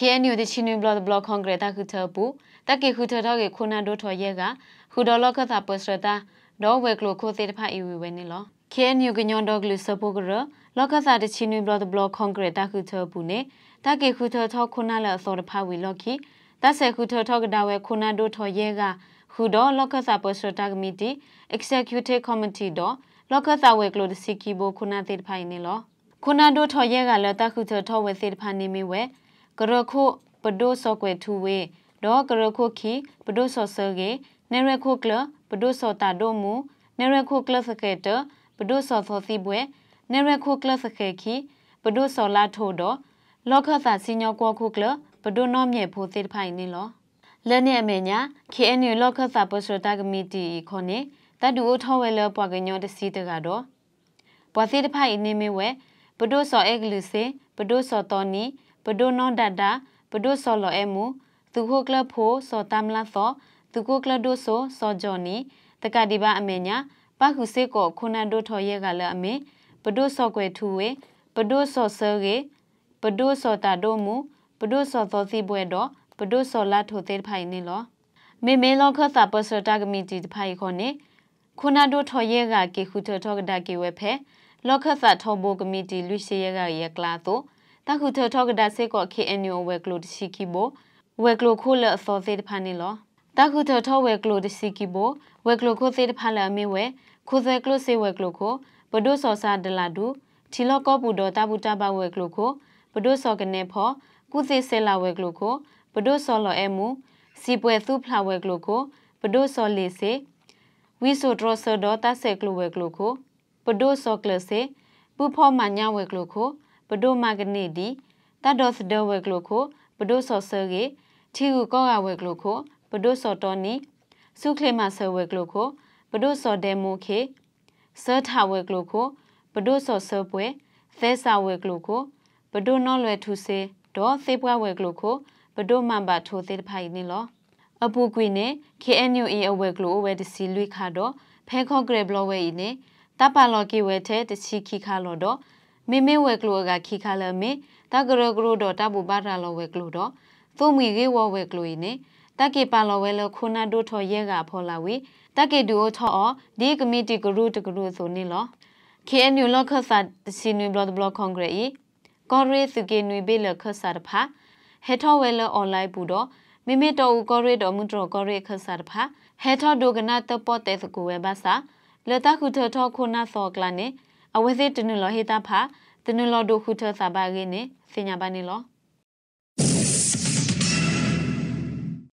KNU တချင်းနင်းဘလော့ဘလော့ကွန်ကရတာခုထပူတက်ကီခုထတော့ကေခုနန်ဒိုထော်ရက်ကခုဒေါ်လော့ခသပစရတာဒေါ်ဝဲကလိုခိုသေးတဖာအီဝီဝဲနေလော KNU ကညွန်ဒေါ်ကလူစပိုကရလော့ခသတချင်းနင်းဘလော့ဘလော့ကွန်ကရတာခုထပူနေတက်ကီခုထထော်ခုနန်လအစောတဖာဝီလော့ခီတက်ဆက်ခုထထော်ကဒါဝဲခုနန်ဒိုထော်ရက်ကခုဒေါ်လော့ခသပစရတာကမီတီ Executive Committee ဒေါ်လော့ခသဝဲကလိုတစီကီဘိုခုနန်သေးတဖာနေလောခုနန်ဒိုထော်ရက်ကလည်းတက်ခုထထော်ဝဲသေးတဖာနေမီဝဲကရခုပဒုစောကွေထူဝေဒေါ်ကရခုခီပဒုစောဆေကေနေရခုကလပဒုစောတာဒိုမူနေရခုကလစကေတပဒုစောသောစီဘွေနေရခုကလစကေခီပဒုစောလာထိုဒေါ်လောခသစညောကောခုကလပဒုနောမြေဖိုသေဖိုင်နေလောလဲ့နဲ့အမေညာ KNU လောခသပစရတကမတီခေါနေတတူအထောဝဲလပွားကညောတစီတကတော့ပွားစီတဖိုင်နေမေဝဲပဒုစောအက်ဂလူစေပဒုစောတော်နီပဒိုနောဒတာပဒိုဆောလော်အဲမူသူခိုကလဖိုစောတမ်လာသောသူခိုကလဒိုဆိုစောဂျော်နီတကတိပါအမေညာပခုစေကောခုနန်ဒိုထော်ရဲကလည်းအမေပဒိုဆော့ကွယ်ထူဝေပဒိုဆော့ဆဲရေပဒိုဆော့တာဒိုမူပဒိုဆော့သောစီဘွဲတော့ပဒိုဆော်လာထိုသေးဖိုင်နေလောမေမေလောခသပစတာကမီတီဖိုင်ခေါနေခုနဒိုထော်ရဲကကေခုထော်ထော်ကဒါကေဝဲဖဲလောခသထော်ဘိုကမီတီလူရှိရဲကရဲကလာတော့တခုထထောကဒဆေကော KNU ဝဲကလိုတရှိကီဘိုဝဲကလိုခိုလအစောသေးတဖာနေလောတခုထထောဝဲကလိုတရှိကီဘိုဝဲကလိုခိုသေးတဖာလာမေဝဲခိုဆဲကလိုဆေဝဲကလိုခိုဘဒုစောစာဒလာဒူထီလောကောပူဒောတာဘူးတာဘဝဲကလိုခိုဘဒုစောကနေဖောကုသေဆေလာဝဲကလိုခိုဘဒုစောလောအဲမူစီပွဲသူဖလာဝဲကလိုခိုဘဒုစောလေဆေဝီဆိုဒရဆဒောတာဆေကလိုဝဲကလိုခိုပဒိုဆောကလစေပူဖောမညာဝဲကလိုခိုပဒိုမာဂနီဒီတတ်တော်စဒဝဲကလိုခိုပဒိုဆောဆာဂေထီကူကောကဝဲကလိုခိုပဒိုဆောတော်နီစုခလေမဆဝဲကလိုခိုပဒိုဆောဒေမိုခေဆာထဝဲကလိုခိုပဒိုဆောဆပွဲသဲစာဝဲကလိုခိုပဒိုနော်လွယ်ထူစေဒေါ်သေပွားဝဲကလိုခိုပဒိုမန်ပါထိုသေးတဖိုင်နီလောအပူကွေနဲ့ KNU အဝဲကလိုဝဲတစီလွိခါတော့ဖဲခေါဂရဘလဝဲဤနဲ့တပ်ပါလော်ကေဝဲတဲ့တချီခိခါလော်တော့မေမေဝဲကလိုကခိခါလမေတကရကရဒတာဘူဘာရာလဝဲကလိုတော့သုံးမီကေဝဝဲကလိုနေတကေပါလဝဲလခုနာဒိုထော်ရဲကဖော်လာဝေတကေဒူအထော်အော်ဒီကမတီကရူတကရူဆိုနေလော KNU လခဆာစီနွေဘလော့ဘလော့ကွန်ဂရီကော်ရီစုကေနွေဘေလခဆာတဖာဟက်ထော်ဝဲလအွန်လိုင်းပူတော့မိမိတော်ဦးကော်ရီတော်မူတော်ကော်ရီခဆာတဖာဟက်ထော်ဒိုကနာတပေါ်တဲ့စကူဝဲဘာစာလတခုထထော်ခုနာစောကလာနေအဝစီတနုလောဟေတာဖာတနုလောဒိုခုထသဘာဂိနေစညာပါနေလော